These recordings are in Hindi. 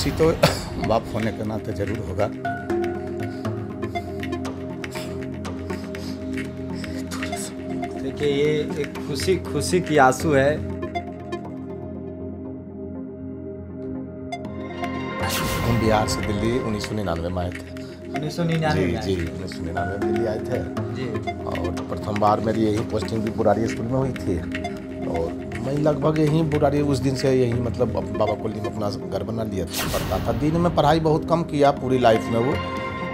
खुशी तो बाप होने का नाते जरूर होगा देखिए ये एक खुशी खुशी की आंसू है हम बिहार से दिल्ली उन्नीस सौ निन्यानवे में आए थे उन्नीस सौ निन्यानवे जी जी उन्नीस सौ निन्यानवे में दिल्ली आए थे जी और प्रथम बार मेरी यही पोस्टिंग भी बुरारी स्कूल में हुई थी और मैं लगभग यहीं रही उस दिन से यहीं मतलब बाबा को में अपना घर बना लिया पढ़ता था दिन में पढ़ाई बहुत कम किया पूरी लाइफ में वो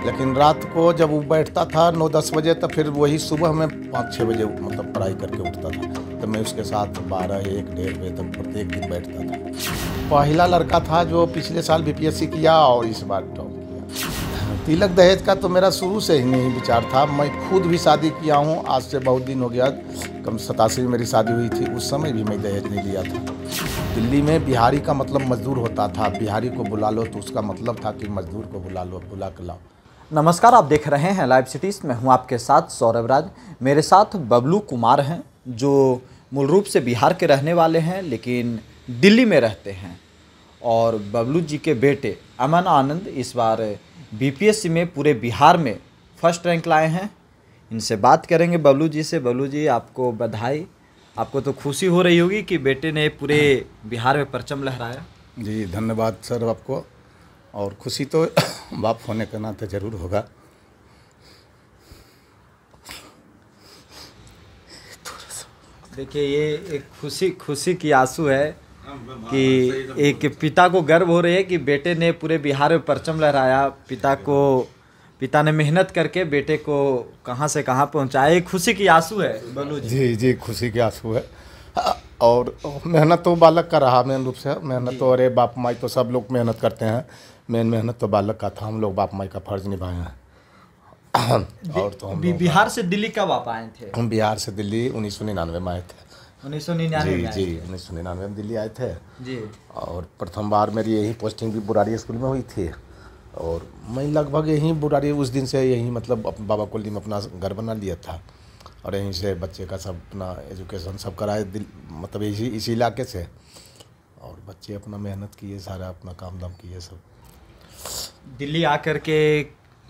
लेकिन रात को जब वो बैठता था नौ दस बजे तो फिर वही सुबह में पाँच छः बजे मतलब पढ़ाई करके उठता था तो मैं उसके साथ बारह एक डेढ़ बजे तक प्रत्येक दिन बैठता था पहला लड़का था जो पिछले साल बीपीएससी किया और इस बार टॉप किया तिलक दहेज का तो मेरा शुरू से ही नहीं विचार था मैं खुद भी शादी किया हूँ आज से बहुत दिन हो गया कम सतासी में मेरी शादी हुई थी उस समय भी मैं दहेज नहीं लिया था दिल्ली में बिहारी का मतलब मजदूर होता था बिहारी को बुला लो तो उसका मतलब था कि मजदूर को बुला लो बुला कर लाओ नमस्कार आप देख रहे हैं लाइव सिटीज़ मैं हूं आपके साथ सौरभ राज मेरे साथ बबलू कुमार हैं जो मूल रूप से बिहार के रहने वाले हैं लेकिन दिल्ली में रहते हैं और बबलू जी के बेटे अमन आनंद इस बार बीपीएससी में पूरे बिहार में फर्स्ट रैंक लाए हैं इनसे बात करेंगे बबलू जी से बबलू जी आपको बधाई आपको तो खुशी हो रही होगी कि बेटे ने पूरे बिहार में परचम लहराया जी धन्यवाद सर आपको और खुशी तो बाप होने का ना तो ज़रूर होगा देखिए ये एक खुशी खुशी की आंसू है तो कि तो एक पिता को गर्व हो रही है कि बेटे ने पूरे बिहार में परचम लहराया पिता को पिता ने मेहनत करके बेटे को कहाँ से कहाँ एक खुशी की आंसू है बोलो जी जी, खुशी की आंसू है और मेहनत तो बालक का रहा मेन रूप से मेहनत तो अरे बाप माई तो सब लोग मेहनत करते हैं मेन मेहनत तो बालक का था हम लोग बाप माई का फर्ज निभाए हैं और तो हम बिहार से दिल्ली कब आप आए थे हम बिहार से दिल्ली उन्नीस सौ निन्यानवे में आए थे उन्नीस सौ निन्यानवे जी जी उन्नीस सौ निन्यानवे में दिल्ली आए थे जी और प्रथम बार मेरी यही पोस्टिंग भी बुरारी स्कूल में हुई थी और मैं लगभग यहीं बुरारी उस दिन से यहीं मतलब बाबा कोल्ली में अपना घर बना लिया था और यहीं से बच्चे का सब अपना एजुकेशन सब कराए दिल मतलब इसी इसी इलाके से और बच्चे अपना मेहनत किए सारा अपना काम दाम किए सब दिल्ली आकर के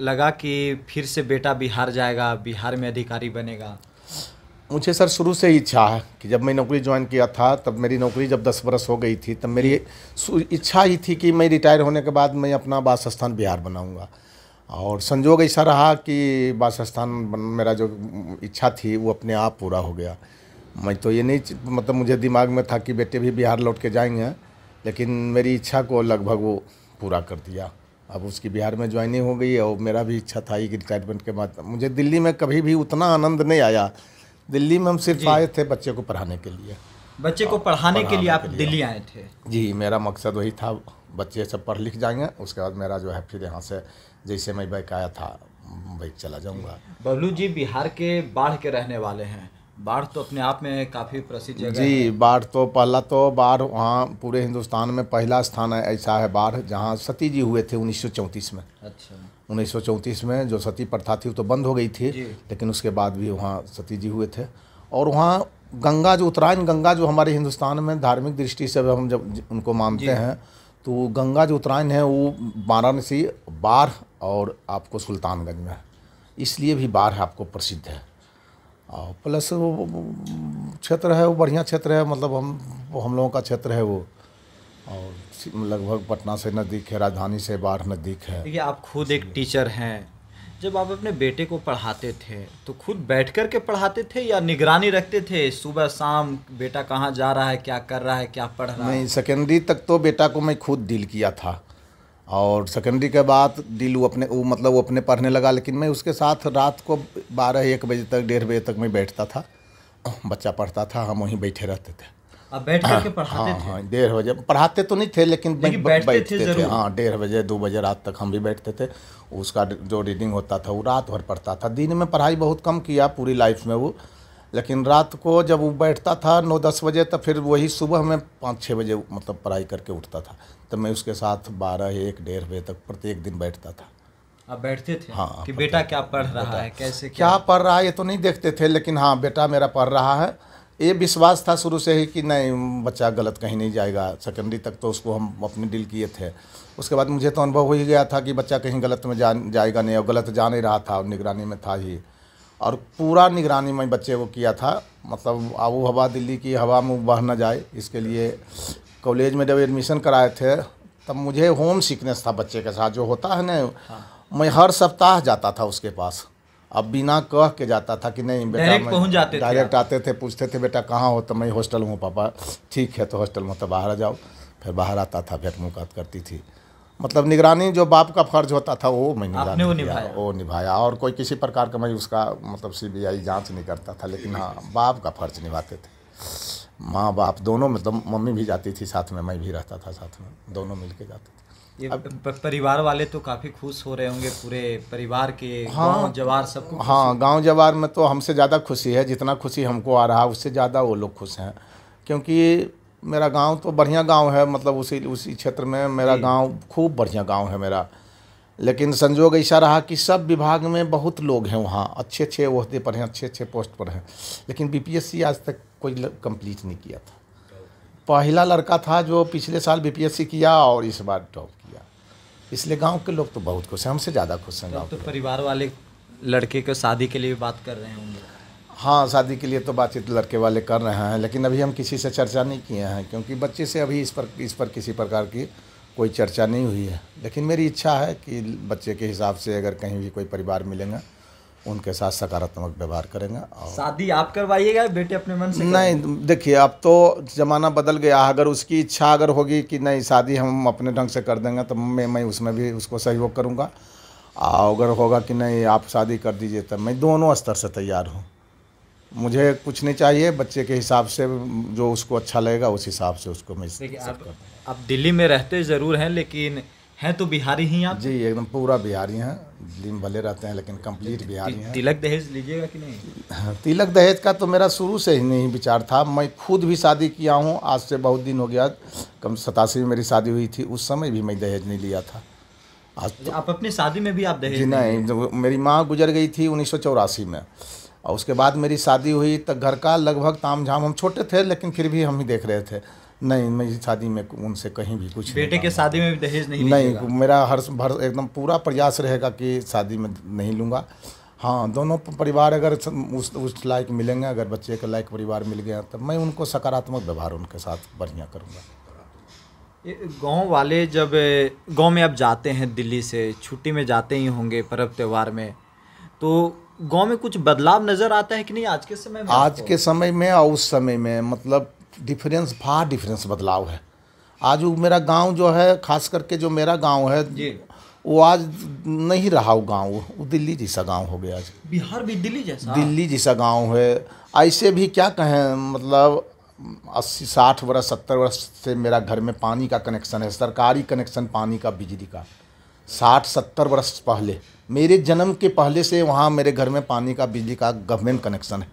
लगा कि फिर से बेटा बिहार जाएगा बिहार में अधिकारी बनेगा मुझे सर शुरू से ही इच्छा है कि जब मैं नौकरी ज्वाइन किया था तब मेरी नौकरी जब दस बरस हो गई थी तब मेरी इच्छा ही थी कि मैं रिटायर होने के बाद मैं अपना वासस्थान बिहार बनाऊंगा और संजोग ऐसा रहा कि वासस्थान मेरा जो इच्छा थी वो अपने आप पूरा हो गया मैं तो ये नहीं मतलब मुझे दिमाग में था कि बेटे भी बिहार लौट के जाएंगे लेकिन मेरी इच्छा को लगभग वो पूरा कर दिया अब उसकी बिहार में ज्वाइनिंग हो गई और मेरा भी इच्छा था कि रिटायरमेंट के बाद मुझे दिल्ली में कभी भी उतना आनंद नहीं आया दिल्ली में हम सिर्फ आए थे बच्चे को पढ़ाने के लिए बच्चे को पढ़ाने, के लिए आप दिल्ली आए थे जी मेरा मकसद वही था बच्चे सब पढ़ लिख जाएंगे उसके बाद मेरा जो है फिर यहाँ से जैसे मैं बाइक आया था बाइक चला जाऊँगा बबलू जी बिहार के बाढ़ के रहने वाले हैं बाढ़ तो अपने आप में काफ़ी प्रसिद्ध जगह जी बाढ़ तो पहला तो बाढ़ वहाँ पूरे हिंदुस्तान में पहला स्थान है ऐसा है बाढ़ जहाँ सती जी हुए थे उन्नीस में अच्छा उन्नीस में जो सती प्रथा थी वो तो बंद हो गई थी लेकिन उसके बाद भी वहाँ सती जी हुए थे और वहाँ गंगा जो उत्तरायण गंगा जो हमारे हिंदुस्तान में धार्मिक दृष्टि से हम जब उनको मानते हैं तो गंगा जो उत्तरायण है वो वाराणसी बार और आपको सुल्तानगंज में इसलिए भी बार है आपको प्रसिद्ध है और प्लस वो क्षेत्र है वो बढ़िया क्षेत्र है मतलब हम हम लोगों का क्षेत्र है वो और लगभग पटना से नज़दीक है राजधानी से बाहर नज़दीक है देखिए आप खुद एक टीचर हैं जब आप अपने बेटे को पढ़ाते थे तो खुद बैठ कर के पढ़ाते थे या निगरानी रखते थे सुबह शाम बेटा कहाँ जा रहा है क्या कर रहा है क्या पढ़ रहा है नहीं सेकेंडरी तक तो बेटा को मैं खुद डील किया था और सेकेंडरी के बाद डील वो अपने वो मतलब वो अपने पढ़ने लगा लेकिन मैं उसके साथ रात को बारह एक बजे तक डेढ़ बजे तक मैं बैठता था बच्चा पढ़ता था हम वहीं बैठे रहते थे अब बैठ करके हाँ, पढ़ाते हाँ, थे हाँ डेढ़ बजे पढ़ाते तो नहीं थे लेकिन बैठते, बैठते थे, थे हाँ डेढ़ बजे दो बजे रात तक हम भी बैठते थे उसका जो रीडिंग होता था वो रात भर पढ़ता था दिन में पढ़ाई बहुत कम किया पूरी लाइफ में वो लेकिन रात को जब वो बैठता था नौ दस बजे तो फिर वही सुबह में पाँच छः बजे मतलब पढ़ाई करके उठता था तो मैं उसके साथ बारह एक डेढ़ बजे तक प्रत्येक दिन बैठता था आप बैठते थे हाँ कि बेटा क्या पढ़ रहा है कैसे क्या पढ़ रहा है ये तो नहीं देखते थे लेकिन हाँ बेटा मेरा पढ़ रहा है ये विश्वास था शुरू से ही कि नहीं बच्चा गलत कहीं नहीं जाएगा सेकेंडरी तक तो उसको हम अपने डील किए थे उसके बाद मुझे तो अनुभव हो ही गया था कि बच्चा कहीं गलत में जा जाएगा नहीं और गलत जा नहीं रहा था और निगरानी में था ही और पूरा निगरानी में बच्चे को किया था मतलब आबू हवा दिल्ली की हवा में बह न जाए इसके लिए कॉलेज में जब एडमिशन कराए थे तब मुझे होम सिकनेस था बच्चे के साथ जो होता है ना हाँ। मैं हर सप्ताह जाता था उसके पास अब बिना कह के जाता था कि नहीं बेटा पहुंच जाते डायरेक्ट आते थे पूछते थे बेटा कहाँ हो तो मैं हॉस्टल हूँ पापा ठीक है तो हॉस्टल में तो बाहर जाओ फिर बाहर आता था भेंट मुलाकात करती थी मतलब निगरानी जो बाप का फर्ज होता था वो मैं निगरानी वो निभाया वो निभाया और कोई किसी प्रकार का मैं उसका मतलब सीबीआई जांच नहीं करता था लेकिन हाँ बाप का फर्ज निभाते थे माँ बाप दोनों मतलब मम्मी भी जाती थी साथ में मैं भी रहता था साथ में दोनों मिल के जाते थे ये परिवार वाले तो काफी खुश हो रहे होंगे पूरे परिवार के हाँ जवार सबको हाँ गांव जवार में तो हमसे ज़्यादा खुशी है जितना खुशी हमको आ रहा है उससे ज़्यादा वो लोग खुश हैं क्योंकि मेरा गांव तो बढ़िया गांव है मतलब उसी उसी क्षेत्र में मेरा गांव खूब बढ़िया गांव है मेरा लेकिन संजोग ऐसा रहा कि सब विभाग में बहुत लोग हैं वहाँ अच्छे अच्छे वहदे पर हैं अच्छे अच्छे पोस्ट पर हैं लेकिन बीपीएससी आज तक कोई कंप्लीट नहीं किया था पहला लड़का था जो पिछले साल बीपीएससी किया और इस बार टॉप इसलिए गांव के लोग तो बहुत खुश हैं हमसे ज़्यादा खुश हैं गाँव तो, तो परिवार वाले लड़के को शादी के लिए भी बात कर रहे होंगे हाँ शादी के लिए तो बातचीत लड़के वाले कर रहे हैं लेकिन अभी हम किसी से चर्चा नहीं किए हैं क्योंकि बच्चे से अभी इस पर इस पर किसी प्रकार की कोई चर्चा नहीं हुई है लेकिन मेरी इच्छा है कि बच्चे के हिसाब से अगर कहीं भी कोई परिवार मिलेंगे उनके साथ सकारात्मक व्यवहार करेंगे शादी आप करवाइएगा बेटे अपने मन से नहीं देखिए अब तो ज़माना बदल गया अगर उसकी इच्छा अगर होगी कि नहीं शादी हम अपने ढंग से कर देंगे तो मैं मैं उसमें भी उसको सहयोग करूँगा अगर होगा कि नहीं आप शादी कर दीजिए तो मैं दोनों स्तर से तैयार हूँ मुझे कुछ नहीं चाहिए बच्चे के हिसाब से जो उसको अच्छा लगेगा उस हिसाब से उसको मैं आप, आप दिल्ली में रहते ज़रूर हैं लेकिन हैं तो बिहारी ही आप जी एकदम पूरा बिहारी हैं दिल्ली में भले रहते हैं लेकिन कंप्लीट बिहारी हैं तिलक दहेज लीजिएगा कि नहीं हाँ, तिलक दहेज का तो मेरा शुरू से ही नहीं विचार था मैं खुद भी शादी किया हूँ आज से बहुत दिन हो गया कम सतासी में मेरी शादी हुई थी उस समय भी मैं दहेज नहीं लिया था आज तो, तो- आप अपनी शादी में भी आप दहेज जी नहीं मेरी माँ गुजर गई थी उन्नीस में और उसके बाद मेरी शादी हुई तो घर का लगभग ताम झाम हम छोटे थे लेकिन फिर भी हम ही देख रहे थे नहीं मेरी शादी में उनसे कहीं भी कुछ बेटे के शादी में भी दहेज नहीं नहीं मेरा हर भर एकदम पूरा प्रयास रहेगा कि शादी में नहीं लूँगा हाँ दोनों परिवार अगर उस उस लायक मिलेंगे अगर बच्चे के लायक परिवार मिल गया तब मैं उनको सकारात्मक व्यवहार उनके साथ बढ़िया करूँगा गांव वाले जब गांव में अब जाते हैं दिल्ली से छुट्टी में जाते ही होंगे पर्व त्यौहार में तो गांव में कुछ बदलाव नज़र आता है कि नहीं आज के समय में आज के समय में और उस समय में मतलब डिफरेंस फार डिफरेंस बदलाव है आज वो मेरा गांव जो है खास करके जो मेरा गांव है वो आज नहीं रहा वो गांव वो दिल्ली जैसा गांव हो गया आज बिहार भी दिल्ली जैसा दिल्ली जैसा गांव है ऐसे भी क्या कहें मतलब अस्सी साठ वर्ष सत्तर वर्ष से मेरा घर में पानी का कनेक्शन है सरकारी कनेक्शन पानी का बिजली का साठ सत्तर वर्ष पहले मेरे जन्म के पहले से वहाँ मेरे घर में पानी का बिजली का गवर्नमेंट कनेक्शन है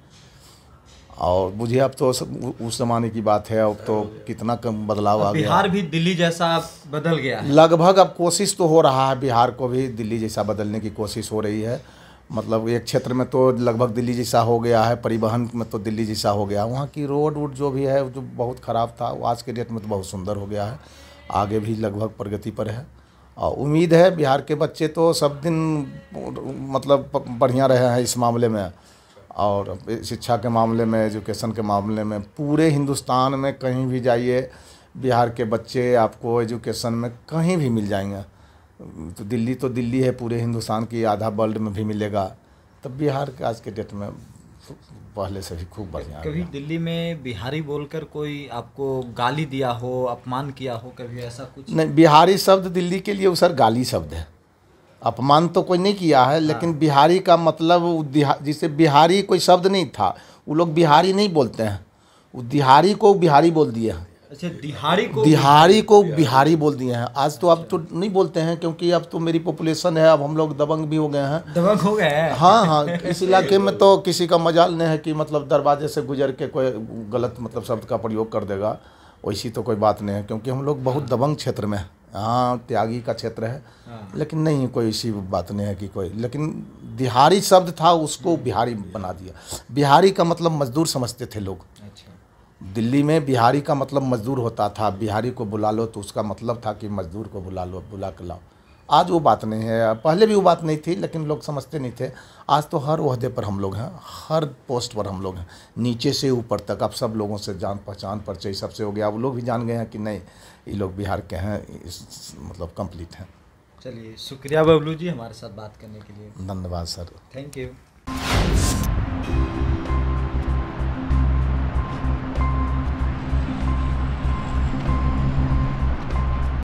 और मुझे अब तो सब उस जमाने की बात है अब तो कितना कम बदलाव आ गया बिहार भी दिल्ली जैसा बदल गया लगभग अब कोशिश तो हो रहा है बिहार को भी दिल्ली जैसा बदलने की कोशिश हो रही है मतलब एक क्षेत्र में तो लगभग दिल्ली जैसा हो गया है परिवहन में तो दिल्ली जैसा हो गया वहाँ की रोड वोड जो भी है जो बहुत ख़राब था वो आज के डेट में तो बहुत सुंदर हो गया है आगे भी लगभग प्रगति पर है और उम्मीद है बिहार के बच्चे तो सब दिन मतलब बढ़िया रहे हैं इस मामले में और शिक्षा के मामले में एजुकेशन के मामले में पूरे हिंदुस्तान में कहीं भी जाइए बिहार के बच्चे आपको एजुकेशन में कहीं भी मिल जाएंगे तो दिल्ली तो दिल्ली है पूरे हिंदुस्तान की आधा वर्ल्ड में भी मिलेगा तब तो बिहार के आज के डेट में पहले से भी खूब बढ़िया कभी दिल्ली में बिहारी बोलकर कोई आपको गाली दिया हो अपमान किया हो कभी ऐसा कुछ नहीं बिहारी शब्द दिल्ली के लिए वो सर गाली शब्द है अपमान तो कोई नहीं किया है लेकिन हाँ। बिहारी का मतलब जिसे बिहारी कोई शब्द नहीं था वो लोग बिहारी नहीं बोलते हैं वो दिहारी को बिहारी बोल दिए हैं अच्छा दिहारी को दिहारी को बिहारी बोल दिए हैं आज तो अब अच्छा। तो नहीं बोलते हैं क्योंकि अब तो मेरी पॉपुलेशन है अब हम लोग दबंग भी हो गए हैं दबंग हो गए हैं हाँ हाँ इस इलाके में तो किसी का मजाल नहीं है कि मतलब दरवाजे से गुजर के कोई गलत मतलब शब्द का प्रयोग कर देगा वैसी तो कोई बात नहीं है क्योंकि हम लोग बहुत दबंग क्षेत्र में हैं हाँ त्यागी का क्षेत्र है हाँ। लेकिन नहीं कोई ऐसी बात नहीं है कि कोई लेकिन बिहारी शब्द था उसको हम्म। बिहारी बना दिया बिहारी का मतलब मजदूर समझते थे लोग अच्छा। दिल्ली में बिहारी का मतलब मजदूर होता था बिहारी को बुला लो तो उसका मतलब था कि मजदूर को बुला लो बुला के लाओ आज वो बात नहीं है पहले भी वो बात नहीं थी लेकिन लोग समझते नहीं थे आज तो हर वहदे पर हम लोग हैं हर पोस्ट पर हम लोग हैं नीचे से ऊपर तक अब सब लोगों से जान पहचान परिचय सबसे हो गया अब लोग भी जान गए हैं कि नहीं ये लोग बिहार के हैं इस मतलब कंप्लीट हैं चलिए शुक्रिया बबलू जी हमारे साथ बात करने के लिए धन्यवाद सर थैंक यू